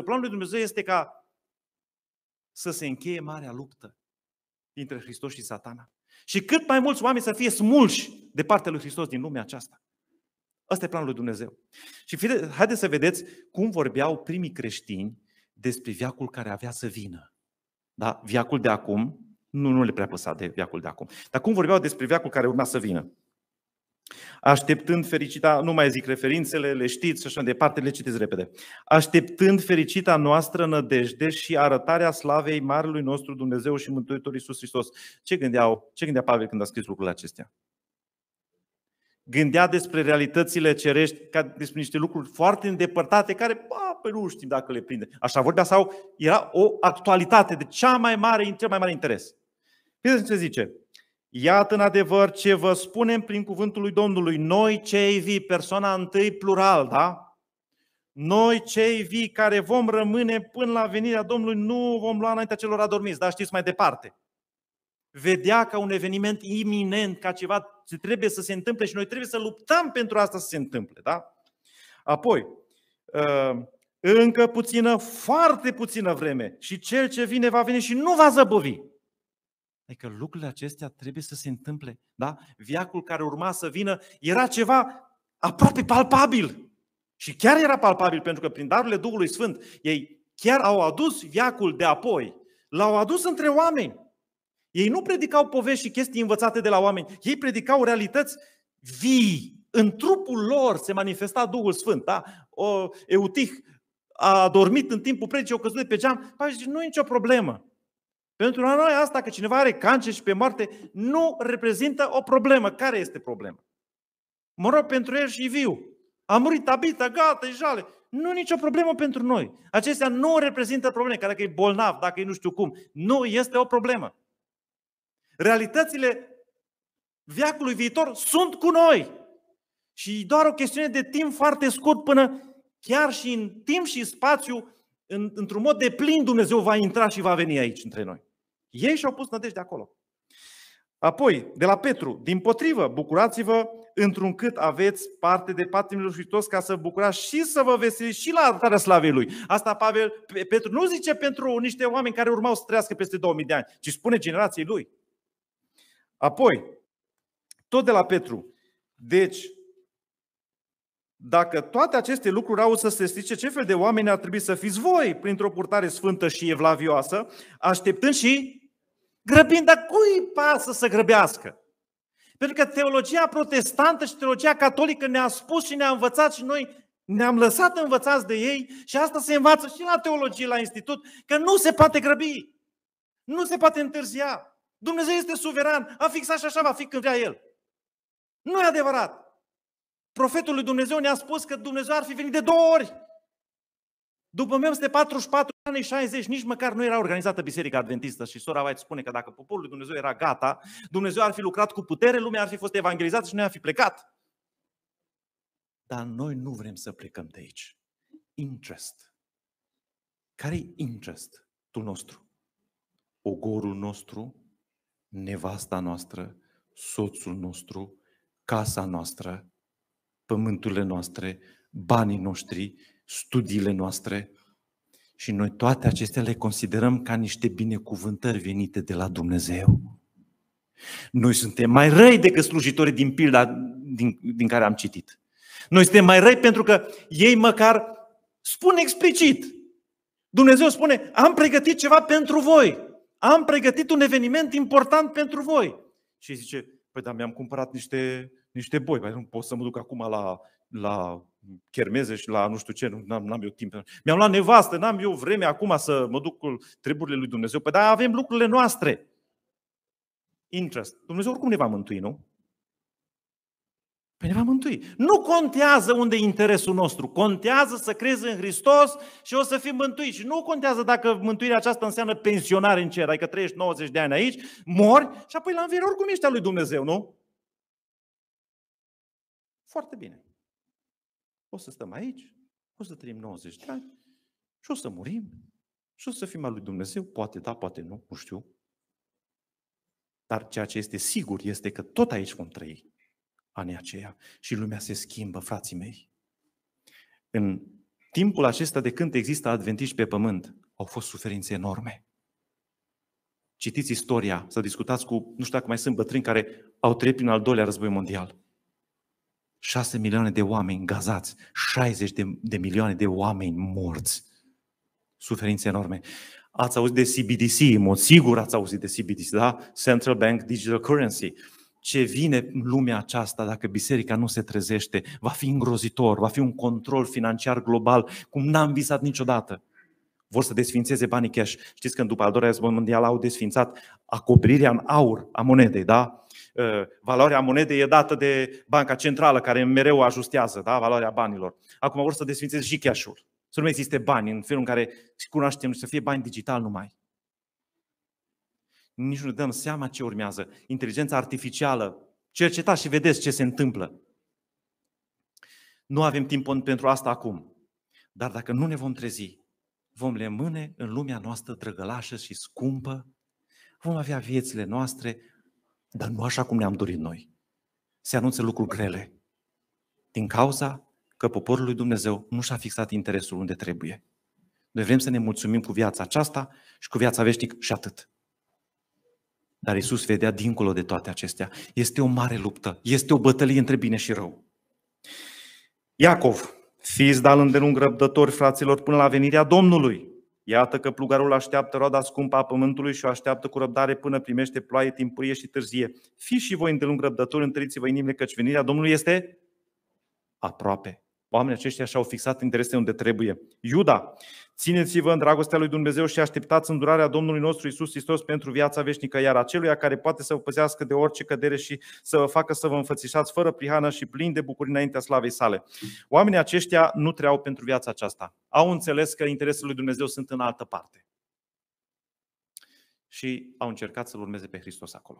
Planul lui Dumnezeu este ca să se încheie marea luptă dintre Hristos și satana. Și cât mai mulți oameni să fie smulși de partea lui Hristos din lumea aceasta. Asta e planul lui Dumnezeu. Și fie, haideți să vedeți cum vorbeau primii creștini despre viacul care avea să vină. Da? Viacul de acum, nu, nu le prea păsa de viacul de acum. Dar cum vorbeau despre viacul care urma să vină? Așteptând fericita, nu mai zic referințele, le știți și așa de departe, le citiți repede. Așteptând fericita noastră nădejde și arătarea slavei Marelui nostru Dumnezeu și Mântuitorul Iisus Hristos. Ce, gândeau, ce gândea Pavel când a scris lucrurile acestea? Gândea despre realitățile cerești, ca despre niște lucruri foarte îndepărtate, care bă, păi nu știm dacă le prinde. Așa vorbea sau era o actualitate de cea mai mare, cel mai mare interes. Vedeți ce zice? Iată în adevăr ce vă spunem prin cuvântul lui Domnului, noi cei vii, persoana întâi plural, da? Noi cei vii care vom rămâne până la venirea Domnului nu vom lua înaintea celor adormiți, dar știți mai departe. Vedea ca un eveniment iminent, ca ceva ce trebuie să se întâmple și noi trebuie să luptăm pentru asta să se întâmple, da? Apoi, uh, încă puțină, foarte puțină vreme și cel ce vine va veni și nu va zăbovi. Adică lucrurile acestea trebuie să se întâmple. Da? Viacul care urma să vină era ceva aproape palpabil. Și chiar era palpabil, pentru că prin darurile Duhului Sfânt ei chiar au adus viacul de apoi. L-au adus între oameni. Ei nu predicau povești și chestii învățate de la oameni. Ei predicau realități vii. În trupul lor se manifesta Duhul Sfânt. Da? O, Eutih a dormit în timpul predicii, o căzut de pe geam. Păi deci nu e nicio problemă. Pentru noi asta că cineva are cancer și pe moarte nu reprezintă o problemă. Care este problema? Mă rog pentru el și viu. A murit abita, gata, e jale. Nu nicio problemă pentru noi. Acestea nu reprezintă probleme, că dacă e bolnav, dacă e nu știu cum, nu este o problemă. Realitățile viacului viitor sunt cu noi. Și e doar o chestiune de timp foarte scurt până chiar și în timp și spațiu, în, într-un mod de plin Dumnezeu va intra și va veni aici între noi. Ei și-au pus nădejde acolo. Apoi, de la Petru, din potrivă, bucurați-vă cât aveți parte de patimile lui Hristos ca să bucurați și să vă veseliți și la arătarea slavei Lui. Asta Pavel, Petru nu zice pentru niște oameni care urmau să trăiască peste 2000 de ani, ci spune generației Lui. Apoi, tot de la Petru, deci, dacă toate aceste lucruri au să se strice, ce fel de oameni ar trebui să fiți voi printr-o purtare sfântă și evlavioasă, așteptând și Grăbim, dar cui pasă să grăbească? Pentru că teologia protestantă și teologia catolică ne-a spus și ne-a învățat și noi ne-am lăsat învățați de ei și asta se învață și la teologie, la institut, că nu se poate grăbi, nu se poate întârzia. Dumnezeu este suveran, a fixat și așa va fi când vrea El. Nu e adevărat. Profetul lui Dumnezeu ne-a spus că Dumnezeu ar fi venit de două ori. După mine, de 44 ani, 60, nici măcar nu era organizată Biserica Adventistă și sora White spune că dacă poporul lui Dumnezeu era gata, Dumnezeu ar fi lucrat cu putere, lumea ar fi fost evangelizată și noi ar fi plecat. Dar noi nu vrem să plecăm de aici. Interest. care e interestul nostru? Ogorul nostru, nevasta noastră, soțul nostru, casa noastră, pământurile noastre, banii noștri, studiile noastre și noi toate acestea le considerăm ca niște binecuvântări venite de la Dumnezeu. Noi suntem mai răi decât slujitorii din pilda din, din care am citit. Noi suntem mai răi pentru că ei măcar spun explicit. Dumnezeu spune, am pregătit ceva pentru voi. Am pregătit un eveniment important pentru voi. Și zice, păi da, mi-am cumpărat niște, niște boi. Păi nu pot să mă duc acum la la chermeze și la nu știu ce, nu am, n-am eu timp. Mi-am luat nevastă, n-am eu vreme acum să mă duc cu treburile lui Dumnezeu. Păi dar avem lucrurile noastre. Interest. Dumnezeu oricum ne va mântui, nu? Păi ne va mântui. Nu contează unde e interesul nostru. Contează să crezi în Hristos și o să fii mântuit. Și nu contează dacă mântuirea aceasta înseamnă pensionare în cer, adică trăiești 90 de ani aici, mori și apoi la înviere oricum ești al lui Dumnezeu, nu? Foarte bine o să stăm aici, o să trăim 90 de ani și o să murim și o să fim al lui Dumnezeu, poate da, poate nu, nu știu. Dar ceea ce este sigur este că tot aici vom trăi anii aceia și lumea se schimbă, frații mei. În timpul acesta de când există adventiști pe pământ, au fost suferințe enorme. Citiți istoria, să discutați cu, nu știu dacă mai sunt bătrâni care au trăit prin al doilea război mondial. 6 milioane de oameni gazați, 60 de, de milioane de oameni morți. Suferințe enorme. Ați auzit de CBDC, în mod sigur ați auzit de CBDC, da? Central Bank Digital Currency. Ce vine în lumea aceasta dacă biserica nu se trezește? Va fi îngrozitor, va fi un control financiar global, cum n-am visat niciodată. Vor să desfințeze banii cash. Știți că după al doilea război mondial au desfințat acoperirea în aur a monedei, da? Uh, valoarea monedei e dată de Banca Centrală, care mereu ajustează da? valoarea banilor. Acum vor să desfințeze și cash -ul. Să nu mai existe bani în felul în care cunoaștem și să fie bani digital numai. Nici nu dăm seama ce urmează. Inteligența artificială. Cercetați și vedeți ce se întâmplă. Nu avem timp pentru asta acum. Dar dacă nu ne vom trezi, vom rămâne în lumea noastră drăgălașă și scumpă, vom avea viețile noastre, dar nu așa cum ne-am dorit noi. Se anunță lucruri grele, din cauza că poporul lui Dumnezeu nu și-a fixat interesul unde trebuie. Noi vrem să ne mulțumim cu viața aceasta și cu viața veșnic și atât. Dar Isus vedea dincolo de toate acestea. Este o mare luptă, este o bătălie între bine și rău. Iacov, fiți dal îndelung răbdători, fraților, până la venirea Domnului. Iată că plugarul așteaptă roada scumpă a pământului și o așteaptă cu răbdare până primește ploaie timpurie și târzie. Fi și voi îndelung răbdători, întăriți-vă inimile, căci venirea Domnului este aproape. Oamenii aceștia și-au fixat interesele unde trebuie. Iuda, țineți-vă în dragostea lui Dumnezeu și așteptați îndurarea Domnului nostru Isus Hristos pentru viața veșnică, iar aceluia care poate să vă păzească de orice cădere și să vă facă să vă înfățișați fără prihană și plin de bucurie înaintea slavei sale. Oamenii aceștia nu treau pentru viața aceasta. Au înțeles că interesele lui Dumnezeu sunt în altă parte. Și au încercat să-L urmeze pe Hristos acolo.